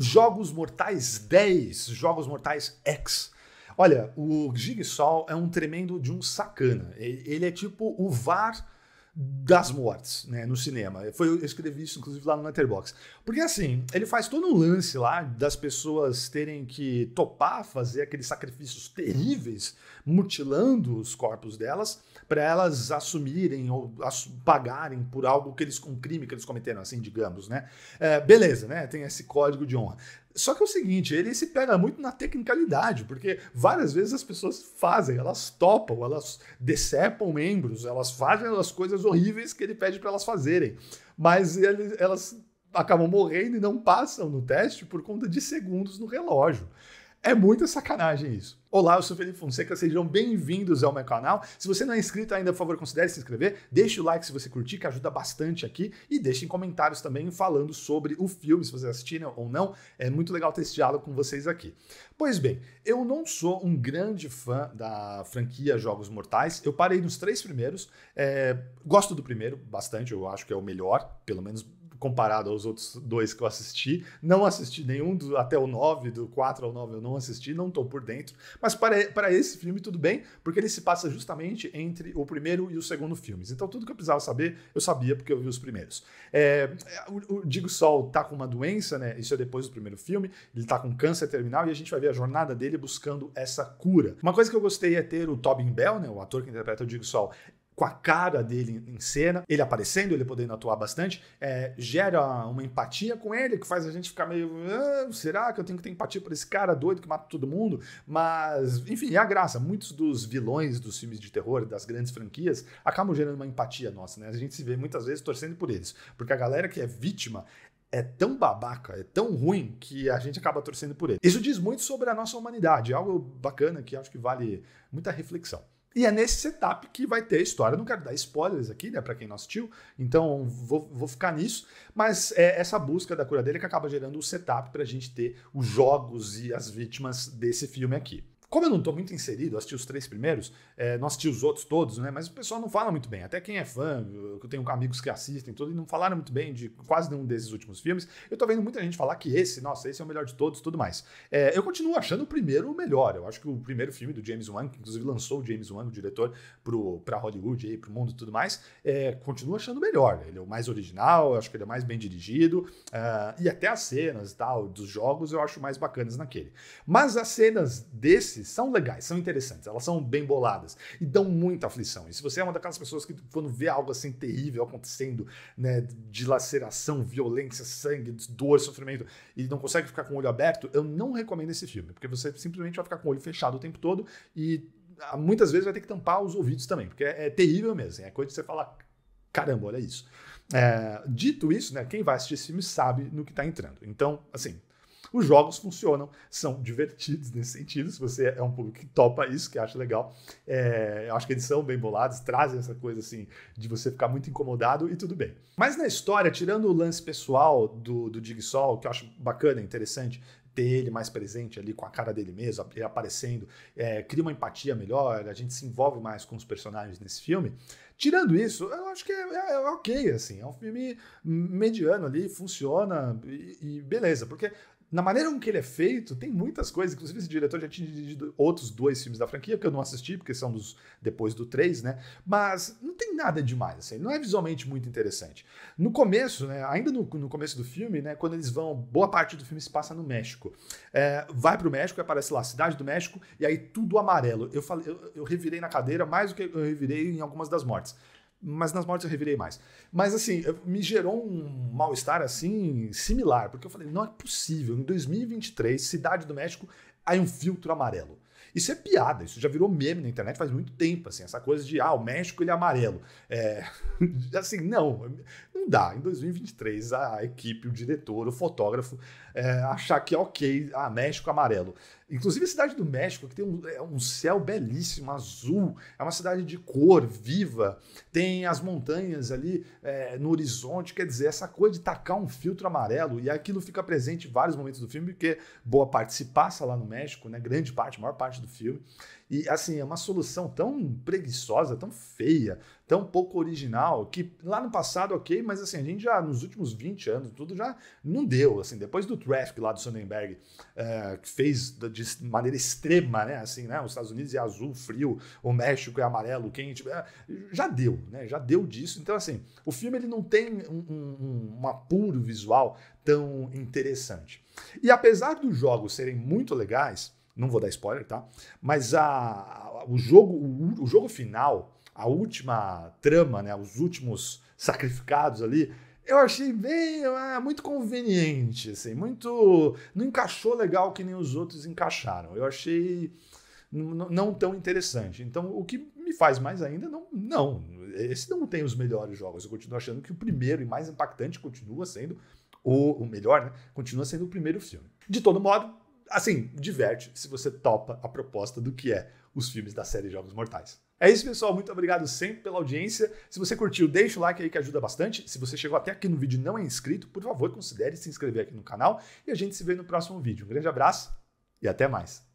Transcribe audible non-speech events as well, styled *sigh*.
Jogos Mortais 10, Jogos Mortais X. Olha, o Jigsaw é um tremendo de um sacana. Ele é tipo o VAR das mortes, né, no cinema. Foi, eu escrevi isso, inclusive, lá no Letterboxd. Porque, assim, ele faz todo um lance lá das pessoas terem que topar fazer aqueles sacrifícios terríveis, mutilando os corpos delas, para elas assumirem ou pagarem por algo que eles, um crime que eles cometeram, assim, digamos, né. É, beleza, né, tem esse código de honra. Só que é o seguinte, ele se pega muito na tecnicalidade, porque várias vezes as pessoas fazem, elas topam, elas decepam membros, elas fazem as coisas horríveis que ele pede para elas fazerem. Mas ele, elas acabam morrendo e não passam no teste por conta de segundos no relógio. É muita sacanagem isso. Olá, eu sou Felipe Fonseca, sejam bem-vindos ao meu canal. Se você não é inscrito ainda, por favor, considere se inscrever. Deixe o like se você curtir, que ajuda bastante aqui. E deixem comentários também falando sobre o filme, se vocês assistiram ou não. É muito legal ter esse diálogo com vocês aqui. Pois bem, eu não sou um grande fã da franquia Jogos Mortais. Eu parei nos três primeiros. É, gosto do primeiro bastante, eu acho que é o melhor, pelo menos comparado aos outros dois que eu assisti. Não assisti nenhum do, até o 9, do 4 ao 9 eu não assisti, não tô por dentro. Mas para, para esse filme tudo bem, porque ele se passa justamente entre o primeiro e o segundo filmes. Então tudo que eu precisava saber, eu sabia porque eu vi os primeiros. É, é, o, o Digo Sol tá com uma doença, né? Isso é depois do primeiro filme. Ele tá com câncer terminal e a gente vai ver a jornada dele buscando essa cura. Uma coisa que eu gostei é ter o Tobin Bell, né? O ator que interpreta o Digo Sol, com a cara dele em cena, ele aparecendo, ele podendo atuar bastante, é, gera uma empatia com ele que faz a gente ficar meio. Ah, será que eu tenho que ter empatia por esse cara doido que mata todo mundo? Mas, enfim, é a graça. Muitos dos vilões dos filmes de terror, das grandes franquias, acabam gerando uma empatia nossa, né? A gente se vê muitas vezes torcendo por eles. Porque a galera que é vítima, é tão babaca, é tão ruim que a gente acaba torcendo por ele. Isso diz muito sobre a nossa humanidade, algo bacana que acho que vale muita reflexão. E é nesse setup que vai ter a história. não quero dar spoilers aqui, né, para quem não assistiu, então vou, vou ficar nisso. Mas é essa busca da cura dele que acaba gerando o setup para a gente ter os jogos e as vítimas desse filme aqui. Como eu não estou muito inserido, assisti os três primeiros, é, não assisti os outros todos, né? Mas o pessoal não fala muito bem. Até quem é fã, eu tenho amigos que assistem tudo, e não falaram muito bem de quase nenhum desses últimos filmes. Eu tô vendo muita gente falar que esse, nossa, esse é o melhor de todos tudo mais. É, eu continuo achando o primeiro o melhor. Eu acho que o primeiro filme do James Wan, que inclusive lançou o James Wan, o diretor, pro, pra Hollywood aí, pro mundo e tudo mais, é, continuo achando o melhor. Ele é o mais original, eu acho que ele é mais bem dirigido. Uh, e até as cenas e tal, dos jogos, eu acho mais bacanas naquele. Mas as cenas desse são legais, são interessantes, elas são bem boladas e dão muita aflição. E se você é uma daquelas pessoas que, quando vê algo assim terrível acontecendo, né, dilaceração, violência, sangue, dor, sofrimento, e não consegue ficar com o olho aberto, eu não recomendo esse filme, porque você simplesmente vai ficar com o olho fechado o tempo todo e ah, muitas vezes vai ter que tampar os ouvidos também, porque é, é terrível mesmo. É coisa de você falar: caramba, olha isso. É, dito isso, né, quem vai assistir esse filme sabe no que está entrando. Então, assim, os jogos funcionam, são divertidos nesse sentido, se você é um público que topa isso, que acha legal. É, eu acho que eles são bem bolados, trazem essa coisa assim de você ficar muito incomodado e tudo bem. Mas na história, tirando o lance pessoal do, do Digsol, que eu acho bacana, interessante, ter ele mais presente ali com a cara dele mesmo, ele aparecendo, é, cria uma empatia melhor, a gente se envolve mais com os personagens nesse filme. Tirando isso, eu acho que é, é, é ok, assim, é um filme mediano ali, funciona e, e beleza, porque na maneira como ele é feito, tem muitas coisas. Inclusive, esse diretor já tinha dirigido outros dois filmes da franquia, que eu não assisti, porque são dos depois do 3, né? Mas não tem nada demais, assim, não é visualmente muito interessante. No começo, né? Ainda no, no começo do filme, né? Quando eles vão, boa parte do filme se passa no México. É, vai pro México, aparece lá, Cidade do México, e aí tudo amarelo. Eu falei, eu, eu revirei na cadeira mais do que eu revirei em algumas das mortes. Mas nas mortes eu revirei mais. Mas assim, me gerou um mal-estar assim, similar, porque eu falei, não é possível, em 2023, Cidade do México, aí um filtro amarelo. Isso é piada, isso já virou meme na internet faz muito tempo, assim, essa coisa de, ah, o México ele é amarelo. É, *laughs* assim, não, não dá. Em 2023, a equipe, o diretor, o fotógrafo, é, achar que é ok, ah, México amarelo. Inclusive a cidade do México, que tem um, é um, céu belíssimo, azul, é uma cidade de cor viva, tem as montanhas ali é, no horizonte, quer dizer, essa coisa de tacar um filtro amarelo, e aquilo fica presente em vários momentos do filme, porque boa parte se passa lá no México, né? Grande parte, maior parte do filme. E assim, é uma solução tão preguiçosa, tão feia, tão pouco original, que lá no passado, ok, mas assim, a gente já, nos últimos 20 anos, tudo já não deu, assim, depois do traffic lá do Sonnenberg, eh, que fez de maneira extrema, né, assim, né, os Estados Unidos é azul, frio, o México é amarelo, quente, eh, já deu, né, já deu disso, então assim, o filme ele não tem um, um, um apuro visual tão interessante. E apesar dos jogos serem muito legais, não vou dar spoiler, tá? Mas a, a o, jogo, o, o jogo final a última trama, né, os últimos sacrificados ali, eu achei bem é, muito conveniente, assim, muito não encaixou legal que nem os outros encaixaram. Eu achei não tão interessante. Então, o que me faz mais ainda, não, não, esse não tem os melhores jogos. Eu continuo achando que o primeiro e mais impactante continua sendo o, o melhor, né? Continua sendo o primeiro filme. De todo modo, assim, diverte se você topa a proposta do que é os filmes da série Jogos Mortais. É isso, pessoal. Muito obrigado sempre pela audiência. Se você curtiu, deixa o like aí que ajuda bastante. Se você chegou até aqui no vídeo e não é inscrito, por favor, considere se inscrever aqui no canal. E a gente se vê no próximo vídeo. Um grande abraço e até mais.